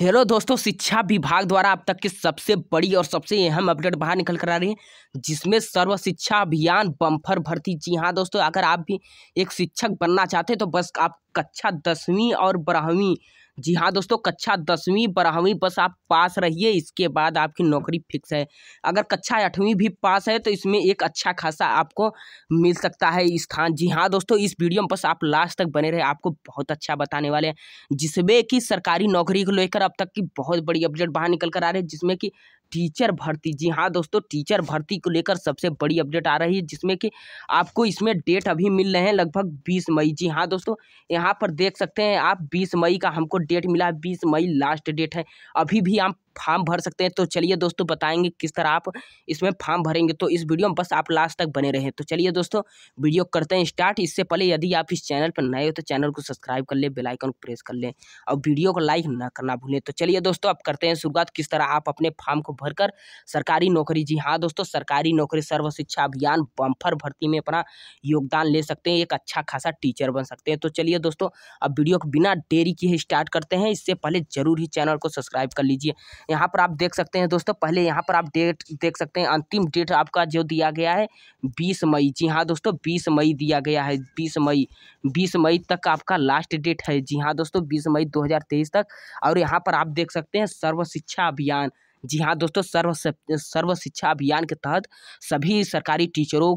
hello दोस्तों शिक्षा विभाग द्वारा अब तक की सबसे बड़ी और सबसे अहम अपडेट बाहर निकल कर आ रही है जिसमें सर्व शिक्षा अभियान बम्फर भर्ती जी हाँ दोस्तों अगर आप भी एक शिक्षक बनना चाहते हैं तो बस आप कक्षा दसवीं और बारहवीं जी हाँ दोस्तों कक्षा दसवीं बारहवीं बस आप पास रहिए इसके बाद आपकी नौकरी फिक्स है अगर कक्षा आठवीं भी पास है तो इसमें एक अच्छा खासा आपको मिल सकता है स्थान जी हाँ दोस्तों इस वीडियो में बस आप लास्ट तक बने रहे आपको बहुत अच्छा बताने वाले हैं जिसमें कि सरकारी नौकरी को लेकर अब तक की बहुत बड़ी अपडेट बाहर निकल कर आ रही है जिसमें कि टीचर भर्ती जी हाँ दोस्तों टीचर भर्ती को लेकर सबसे बड़ी अपडेट आ रही है जिसमें कि आपको इसमें डेट अभी मिल रहे हैं लगभग बीस मई जी हाँ दोस्तों यहाँ पर देख सकते हैं आप बीस मई का हमको डेट मिला है बीस मई लास्ट डेट है अभी भी आप फार्म भर सकते हैं तो चलिए दोस्तों बताएंगे किस तरह आप इसमें फार्म भरेंगे तो इस वीडियो में बस आप लास्ट तक बने रहें तो चलिए दोस्तों वीडियो करते हैं स्टार्ट इससे पहले यदि आप इस चैनल पर नए हो तो चैनल को सब्सक्राइब कर लें बेलाइकन को प्रेस कर लें और वीडियो को लाइक ना करना भूलें तो चलिए दोस्तों आप करते हैं शुरुआत किस तरह आप अपने फार्म को भरकर सरकारी नौकरी जी हाँ दोस्तों सरकारी नौकरी सर्व शिक्षा अभियान बम्फर भर्ती में अपना योगदान ले सकते हैं एक अच्छा खासा टीचर बन सकते हैं तो चलिए दोस्तों अब वीडियो को बिना देरी किए स्टार्ट करते हैं इससे पहले जरूर ही चैनल को सब्सक्राइब कर लीजिए यहाँ पर आप देख सकते हैं दोस्तों पहले यहाँ पर आप डेट देख सकते हैं अंतिम डेट आपका जो दिया गया है बीस मई जी हाँ दोस्तों बीस मई दिया गया है बीस मई बीस मई तक आपका लास्ट डेट है जी हाँ दोस्तों बीस मई दो तक और यहाँ पर आप देख सकते हैं सर्व शिक्षा अभियान जी हाँ दोस्तों सर्व सर्व शिक्षा अभियान के तहत सभी सरकारी टीचरों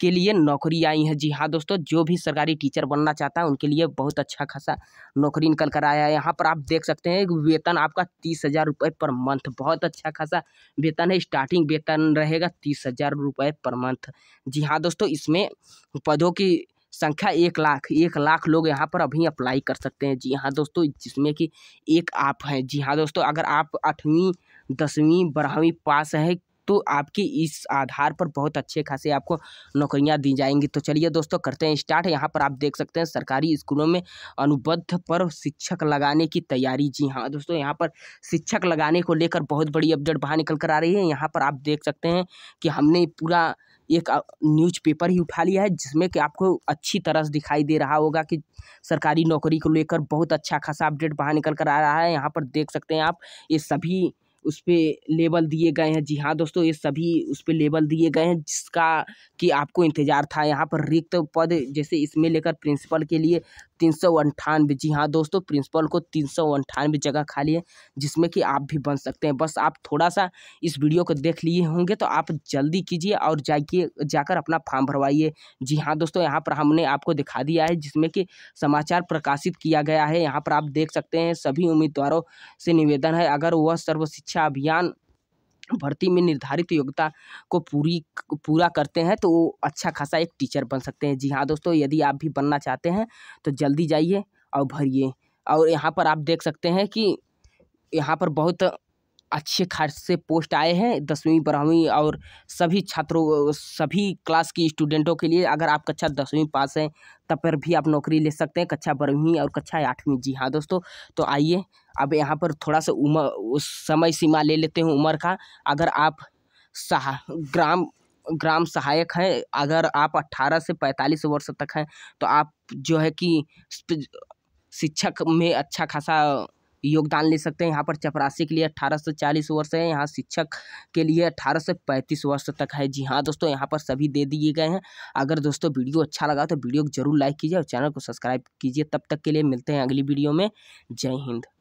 के लिए नौकरी आई है जी हाँ दोस्तों जो भी सरकारी टीचर बनना चाहता है उनके लिए बहुत अच्छा खासा नौकरी निकल कर आया है यहाँ पर आप देख सकते हैं वेतन आपका तीस हज़ार रुपये पर मंथ बहुत अच्छा खासा वेतन है स्टार्टिंग वेतन रहेगा तीस हज़ार रुपये पर मंथ जी हाँ दोस्तों इसमें पदों की संख्या एक लाख एक लाख लोग यहाँ पर अभी अप्लाई कर सकते हैं जी हाँ दोस्तों जिसमें कि एक आप हैं जी हाँ दोस्तों अगर आप आठवीं दसवीं बारहवीं पास हैं तो आपकी इस आधार पर बहुत अच्छे खासे आपको नौकरियाँ दी जाएंगी तो चलिए दोस्तों करते हैं स्टार्ट यहाँ पर आप देख सकते हैं सरकारी स्कूलों में अनुबद्ध पर शिक्षक लगाने की तैयारी जी हाँ दोस्तों यहाँ पर शिक्षक लगाने को लेकर बहुत बड़ी अपडेट बाहर निकल कर आ रही है यहाँ पर आप देख सकते हैं कि हमने पूरा एक न्यूज़पेपर ही उठा लिया है जिसमें कि आपको अच्छी तरह से दिखाई दे रहा होगा कि सरकारी नौकरी को लेकर बहुत अच्छा खासा अपडेट बाहर निकल कर आ रहा है यहाँ पर देख सकते हैं आप ये सभी उस पर लेबल दिए गए हैं जी हाँ दोस्तों ये सभी उस पर लेबल दिए गए हैं जिसका कि आपको इंतज़ार था यहाँ पर रिक्त पद जैसे इसमें लेकर प्रिंसिपल के लिए तीन सौ अंठानवे जी हाँ दोस्तों प्रिंसिपल को तीन सौ अंठानवे जगह खाली है जिसमें कि आप भी बन सकते हैं बस आप थोड़ा सा इस वीडियो को देख लिए होंगे तो आप जल्दी कीजिए और जाइए जाकर अपना फॉर्म भरवाइए जी हाँ दोस्तों यहाँ पर हमने आपको दिखा दिया है जिसमें कि समाचार प्रकाशित किया गया है यहाँ पर आप देख सकते हैं सभी उम्मीदवारों से निवेदन है अगर वह सर्व शिक्षा अभियान भर्ती में निर्धारित योग्यता को पूरी पूरा करते हैं तो वो अच्छा खासा एक टीचर बन सकते हैं जी हाँ दोस्तों यदि आप भी बनना चाहते हैं तो जल्दी जाइए और भरिए और यहाँ पर आप देख सकते हैं कि यहाँ पर बहुत अच्छे खासे पोस्ट आए हैं दसवीं बारहवीं और सभी छात्रों सभी क्लास की स्टूडेंटों के लिए अगर आप कक्षा दसवीं पास हैं तब पर भी आप नौकरी ले सकते हैं कक्षा बारहवीं और कक्षा आठवीं जी हाँ दोस्तों तो आइए अब यहाँ पर थोड़ा सा उम्र समय सीमा ले लेते हैं उम्र का अगर आप सहा ग्राम ग्राम सहायक हैं अगर आप अट्ठारह से पैंतालीस वर्ष तक हैं तो आप जो है कि शिक्षक में अच्छा खासा योगदान ले सकते हैं यहाँ पर चपरासी के लिए अट्ठारह से चालीस वर्ष है यहाँ शिक्षक के लिए अट्ठारह से पैंतीस वर्ष तक है जी हाँ दोस्तों यहाँ पर सभी दे दिए गए हैं अगर दोस्तों वीडियो अच्छा लगा तो वीडियो को जरूर लाइक कीजिए और चैनल को सब्सक्राइब कीजिए तब तक के लिए मिलते हैं अगली वीडियो में जय हिंद